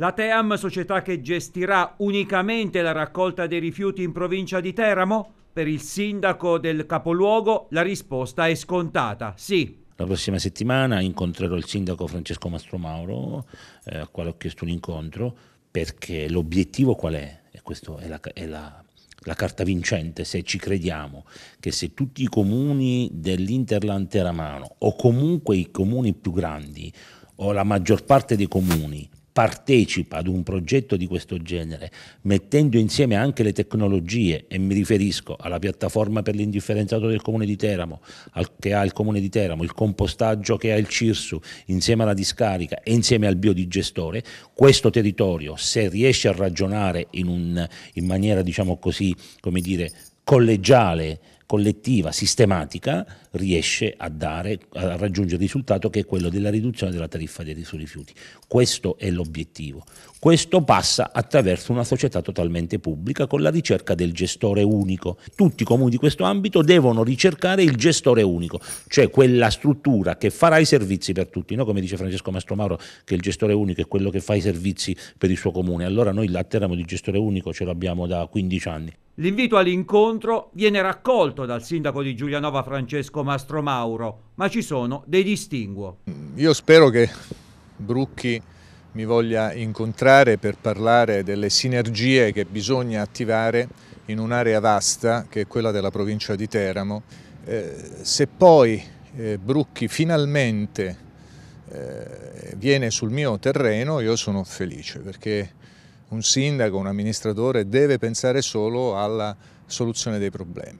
La Team, società che gestirà unicamente la raccolta dei rifiuti in provincia di Teramo? Per il sindaco del capoluogo la risposta è scontata, sì. La prossima settimana incontrerò il sindaco Francesco Mastromauro, eh, al quale ho chiesto un incontro, perché l'obiettivo qual è? E questa è, la, è la, la, carta vincente, se ci crediamo, che se tutti i comuni dell'Interland Teramano o comunque i comuni più grandi o la maggior parte dei comuni partecipa ad un progetto di questo genere, mettendo insieme anche le tecnologie, e mi riferisco alla piattaforma per l'indifferenziato del Comune di Teramo, al, che ha il Comune di Teramo, il compostaggio che ha il CIRSU, insieme alla discarica e insieme al biodigestore, questo territorio, se riesce a ragionare in, un, in maniera, diciamo così, come dire, collegiale, collettiva, sistematica, riesce a, dare, a raggiungere il risultato che è quello della riduzione della tariffa dei rifiuti. Questo è l'obiettivo. Questo passa attraverso una società totalmente pubblica con la ricerca del gestore unico. Tutti i comuni di questo ambito devono ricercare il gestore unico, cioè quella struttura che farà i servizi per tutti, no? come dice Francesco Mastromauro che il gestore unico è quello che fa i servizi per il suo comune. Allora noi a Teramo di gestore unico ce l'abbiamo da 15 anni. L'invito all'incontro viene raccolto dal sindaco di Giulianova Francesco Mastro Mauro, ma ci sono dei distinguo. Mm, io spero che Brucchi mi voglia incontrare per parlare delle sinergie che bisogna attivare in un'area vasta che è quella della provincia di Teramo. Eh, se poi eh, Brucchi finalmente eh, viene sul mio terreno io sono felice perché un sindaco, un amministratore deve pensare solo alla soluzione dei problemi.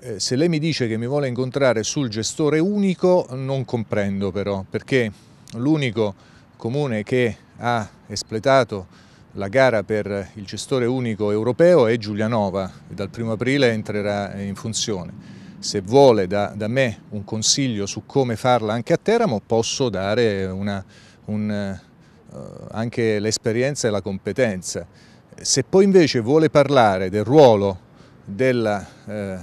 Eh, se lei mi dice che mi vuole incontrare sul gestore unico non comprendo però perché l'unico comune che ha espletato la gara per il gestore unico europeo è Giulianova e dal 1 aprile entrerà in funzione. Se vuole da, da, me un consiglio su come farla anche a Teramo posso dare una, un, eh, anche l'esperienza e la competenza. Se poi invece vuole parlare del ruolo della, eh, eh,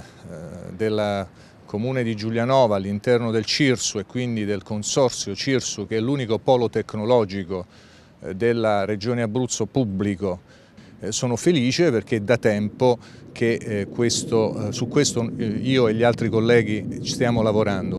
della comune di Giulianova all'interno del CIRSU e quindi del consorzio CIRSU che è l'unico polo tecnologico eh, della regione Abruzzo pubblico sono felice perché è da tempo che questo, su questo io e gli altri colleghi stiamo lavorando.